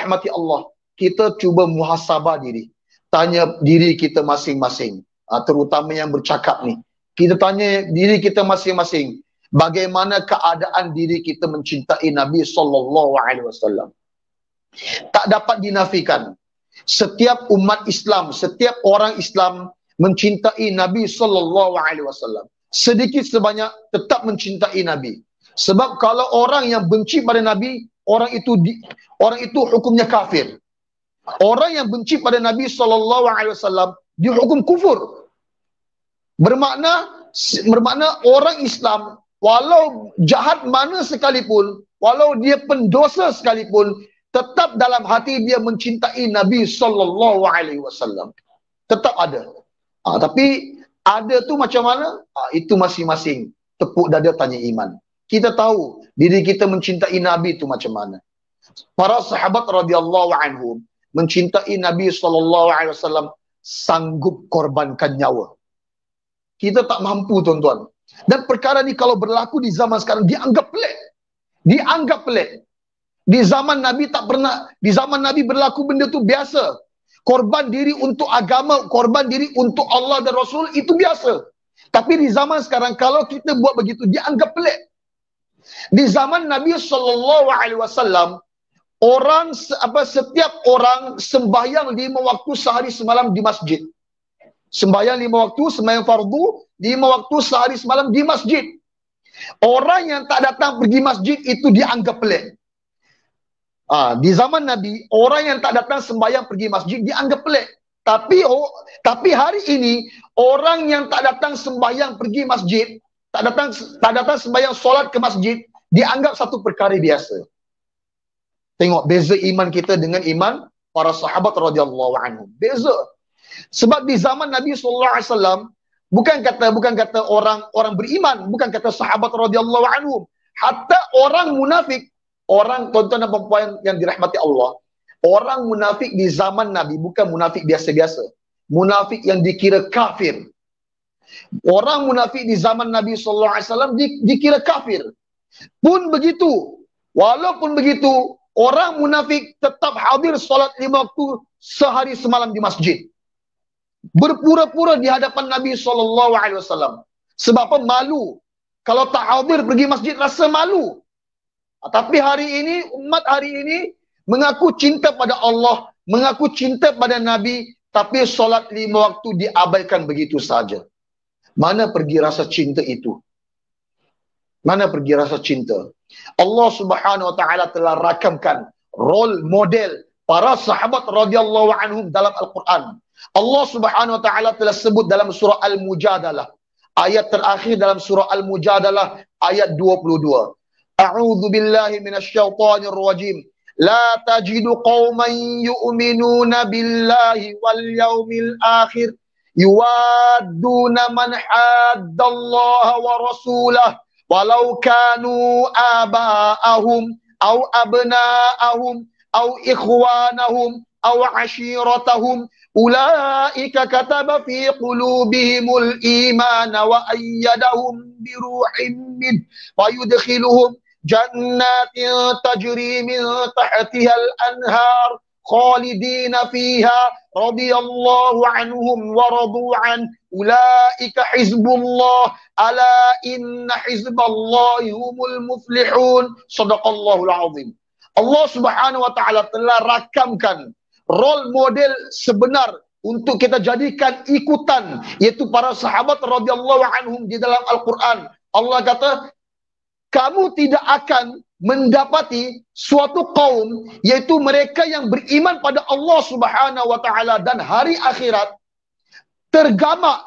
rahmati Allah. Kita cuba muhasabah diri. Tanya diri kita masing-masing. Ah, terutama yang bercakap ni. Kita tanya diri kita masing-masing. Bagaimana keadaan diri kita mencintai Nabi Sallallahu Alaihi Wasallam? Tak dapat dinafikan. Setiap umat Islam, setiap orang Islam mencintai Nabi Sallallahu Alaihi Wasallam. Sedikit sebanyak tetap mencintai Nabi. Sebab kalau orang yang benci pada Nabi, orang itu di, orang itu hukumnya kafir. Orang yang benci pada Nabi sallallahu alaihi wasallam dihukum kufur. Bermakna bermakna orang Islam walau jahat mana sekalipun, walau dia pendosa sekalipun, tetap dalam hati dia mencintai Nabi sallallahu alaihi wasallam. Tetap ada. Ha, tapi ada tu macam mana? Ha, itu masing-masing tepuk dada tanya iman kita tahu diri kita mencintai Nabi itu macam mana. Para sahabat radhiyallahu anhu mencintai Nabi sallallahu alaihi wasallam sanggup korbankan nyawa. Kita tak mampu tuan-tuan. Dan perkara ni kalau berlaku di zaman sekarang dianggap pelik. Dianggap pelik. Di zaman Nabi tak pernah di zaman Nabi berlaku benda tu biasa. Korban diri untuk agama, korban diri untuk Allah dan Rasul itu biasa. Tapi di zaman sekarang kalau kita buat begitu dianggap pelik. Di zaman Nabi sallallahu alaihi wasallam orang apa setiap orang sembahyang lima waktu sehari semalam di masjid. Sembahyang lima waktu sembahyang fardu lima waktu sehari semalam di masjid. Orang yang tak datang pergi masjid itu dianggap pelik. Ha, di zaman Nabi orang yang tak datang sembahyang pergi masjid dianggap pelik. Tapi oh, tapi hari ini orang yang tak datang sembahyang pergi masjid tak datang tak datang sembahyang solat ke masjid dianggap satu perkara biasa. Tengok beza iman kita dengan iman para sahabat radhiyallahu anhu. Beza. Sebab di zaman Nabi sallallahu alaihi wasallam bukan kata bukan kata orang orang beriman, bukan kata sahabat radhiyallahu anhu. Hatta orang munafik, orang tuan-tuan dan puan yang dirahmati Allah, orang munafik di zaman Nabi bukan munafik biasa-biasa. Munafik yang dikira kafir, Orang munafik di zaman Nabi sallallahu alaihi wasallam dikira kafir. Pun begitu, walaupun begitu, orang munafik tetap hadir solat lima waktu sehari semalam di masjid. Berpura-pura di hadapan Nabi sallallahu alaihi wasallam. Sebab apa? Malu. Kalau tak hadir pergi masjid rasa malu. Tapi hari ini umat hari ini mengaku cinta pada Allah, mengaku cinta pada Nabi tapi solat lima waktu diabaikan begitu saja. Mana pergi rasa cinta itu? Mana pergi rasa cinta? Allah Subhanahu Wa Taala telah rakamkan role model para sahabat radhiyallahu anhum dalam Al-Quran. Allah Subhanahu Wa Taala telah sebut dalam surah Al-Mujadalah ayat terakhir dalam surah Al-Mujadalah ayat 22. A'udhu billahi min ash minasyaitonir rajim. La tajidu qauman yu'minuna billahi wal yawmil akhir يوادون من حاد الله ورسوله ولو كانوا آباءهم أو أبناءهم أو إخوانهم أو عشيرتهم أولئك كتب في قلوبهم الإيمان وأيدهم بروح منه ويدخلهم جنات تجري من تحتها الأنهار خالدين فيها رضي الله عنهم ورضوا عن أولئك حزب الله ألا إن حزب Muflihun. هم المفلحون Allah subhanahu wa ta'ala telah rakamkan role model sebenar untuk kita jadikan ikutan yaitu para sahabat radhiyallahu anhum di dalam Al-Quran Allah kata kamu tidak akan mendapati suatu kaum yaitu mereka yang beriman pada Allah Subhanahu wa taala dan hari akhirat tergamak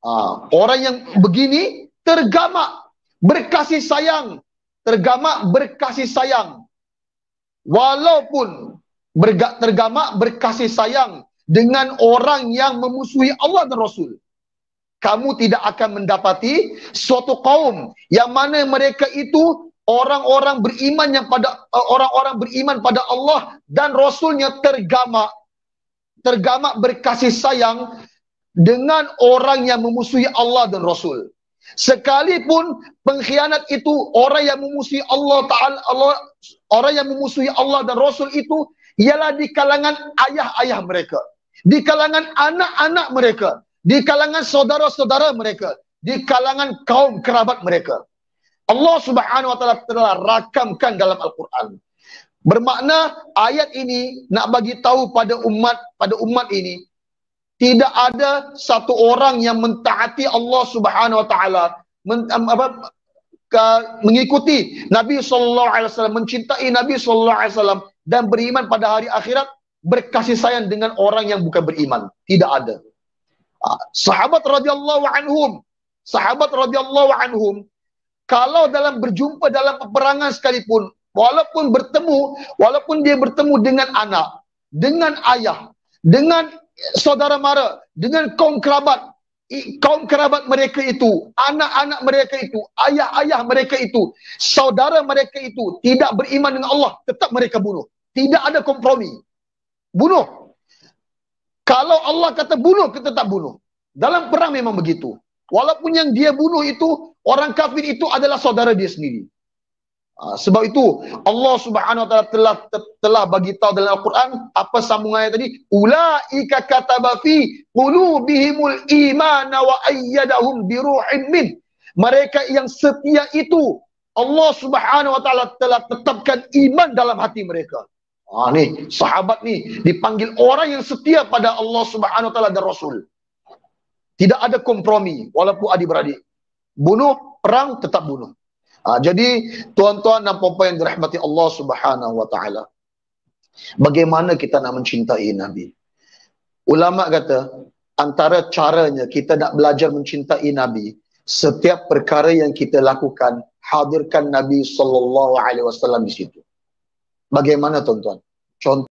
ha, orang yang begini tergamak berkasih sayang tergamak berkasih sayang walaupun bergak tergamak berkasih sayang dengan orang yang memusuhi Allah dan Rasul kamu tidak akan mendapati suatu kaum yang mana mereka itu orang-orang beriman yang pada eh, orang-orang beriman pada Allah dan Rasulnya tergama, tergama berkasih sayang dengan orang yang memusuhi Allah dan Rasul. Sekalipun pengkhianat itu orang yang memusuhi Allah Taala Allah orang yang memusuhi Allah dan Rasul itu ialah di kalangan ayah-ayah mereka, di kalangan anak-anak mereka, di kalangan saudara-saudara mereka, di kalangan kaum kerabat mereka. Allah Subhanahu wa taala telah rakamkan dalam al-Quran. Bermakna ayat ini nak bagi tahu pada umat pada umat ini tidak ada satu orang yang mentaati Allah Subhanahu wa taala mengikuti Nabi sallallahu alaihi wasallam mencintai Nabi sallallahu alaihi wasallam dan beriman pada hari akhirat berkasih sayang dengan orang yang bukan beriman tidak ada sahabat radhiyallahu anhum sahabat radhiyallahu anhum kalau dalam berjumpa dalam peperangan sekalipun walaupun bertemu walaupun dia bertemu dengan anak dengan ayah dengan saudara mara dengan kaum kerabat kaum kerabat mereka itu anak-anak mereka itu ayah-ayah mereka itu saudara mereka itu tidak beriman dengan Allah tetap mereka bunuh tidak ada kompromi bunuh kalau Allah kata bunuh, kita tak bunuh. Dalam perang memang begitu. Walaupun yang dia bunuh itu, orang kafir itu adalah saudara dia sendiri. Ah, sebab itu Allah Subhanahu Wa Taala telah telah bagi tahu dalam Al-Quran apa sambungannya tadi ika kata bafi fi bihimul iman wa ayyadahum bi ruhin mereka yang setia itu Allah Subhanahu Wa Taala telah tetapkan iman dalam hati mereka Ah ni, sahabat ni dipanggil orang yang setia pada Allah Subhanahu Wa Taala dan Rasul. Tidak ada kompromi walaupun adik-beradik. Bunuh perang tetap bunuh. Ha, jadi tuan-tuan dan puan-puan yang dirahmati Allah Subhanahu wa taala. Bagaimana kita nak mencintai Nabi? Ulama kata antara caranya kita nak belajar mencintai Nabi, setiap perkara yang kita lakukan hadirkan Nabi sallallahu alaihi wasallam di situ. Bagaimana tuan-tuan? Contoh.